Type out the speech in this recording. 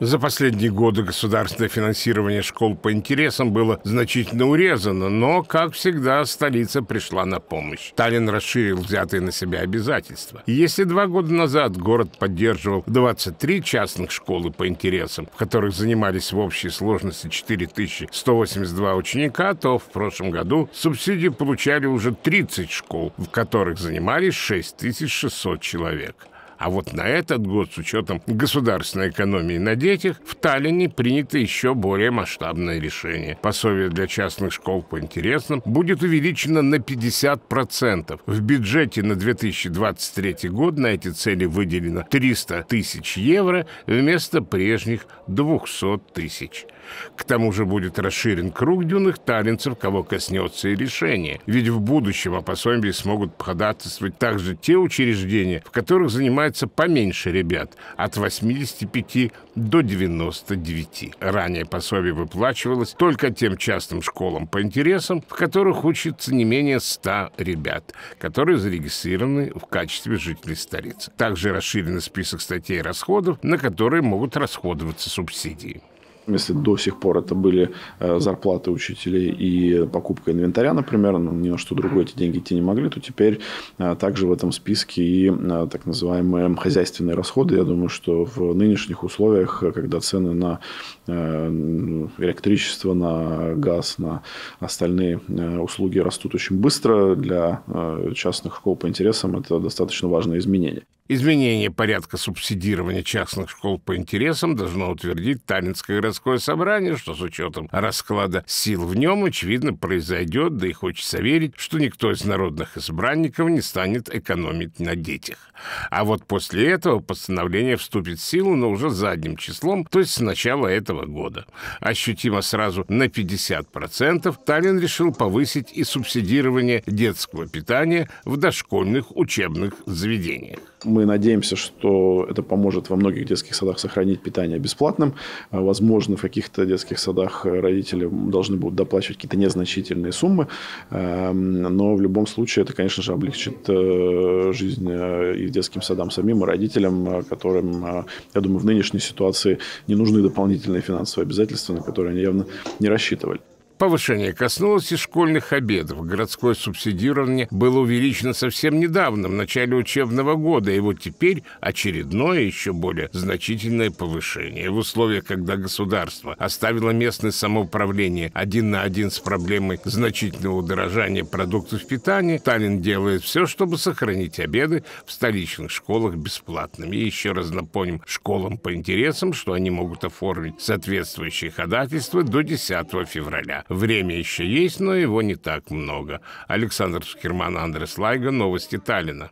За последние годы государственное финансирование школ по интересам было значительно урезано, но, как всегда, столица пришла на помощь. Таллин расширил взятые на себя обязательства. если два года назад город поддерживал 23 частных школы по интересам, в которых занимались в общей сложности 4182 ученика, то в прошлом году субсидию получали уже 30 школ, в которых занимались 6600 человек. А вот на этот год, с учетом государственной экономии на детях, в Таллине принято еще более масштабное решение. Пособие для частных школ по интересам будет увеличено на 50%. В бюджете на 2023 год на эти цели выделено 300 тысяч евро вместо прежних 200 тысяч. К тому же будет расширен круг дюных талинцев, кого коснется и решение. Ведь в будущем о пособии смогут ходатайствовать также те учреждения, в которых занимается поменьше ребят, от 85 до 99. Ранее пособие выплачивалось только тем частным школам по интересам, в которых учатся не менее 100 ребят, которые зарегистрированы в качестве жителей столицы. Также расширен список статей расходов, на которые могут расходоваться субсидии. Если до сих пор это были э, зарплаты учителей и покупка инвентаря, например, ну, ни на что другое эти деньги идти не могли, то теперь э, также в этом списке и э, так называемые хозяйственные расходы. Я думаю, что в нынешних условиях, когда цены на электричество, на газ, на остальные услуги растут очень быстро, для частных школ по интересам это достаточно важное изменение. Изменение порядка субсидирования частных школ по интересам должно утвердить Таллинское городское собрание, что с учетом расклада сил в нем, очевидно, произойдет, да и хочется верить, что никто из народных избранников не станет экономить на детях. А вот после этого постановление вступит в силу, но уже задним числом, то есть с начала этого года. Ощутимо сразу на 50% Таллин решил повысить и субсидирование детского питания в дошкольных учебных заведениях. Мы надеемся, что это поможет во многих детских садах сохранить питание бесплатным. А, возможно, в каких-то детских садах э, родители должны будут доплачивать какие-то незначительные суммы. А, но в любом случае это, конечно же, облегчит э, жизнь э, и детским садам самим, и родителям, которым, я думаю, в нынешней ситуации не нужны дополнительные финансовые обязательства, на которые они явно не рассчитывали. Повышение коснулось и школьных обедов. Городское субсидирование было увеличено совсем недавно, в начале учебного года, и вот теперь очередное, еще более значительное повышение. В условиях, когда государство оставило местное самоуправление один на один с проблемой значительного удорожания продуктов питания, Таллин делает все, чтобы сохранить обеды в столичных школах бесплатными. И еще раз напомним школам по интересам, что они могут оформить соответствующие ходатайства до 10 февраля. Время еще есть, но его не так много. Александр Шкерман, Андрес Лайга, новости Таллина.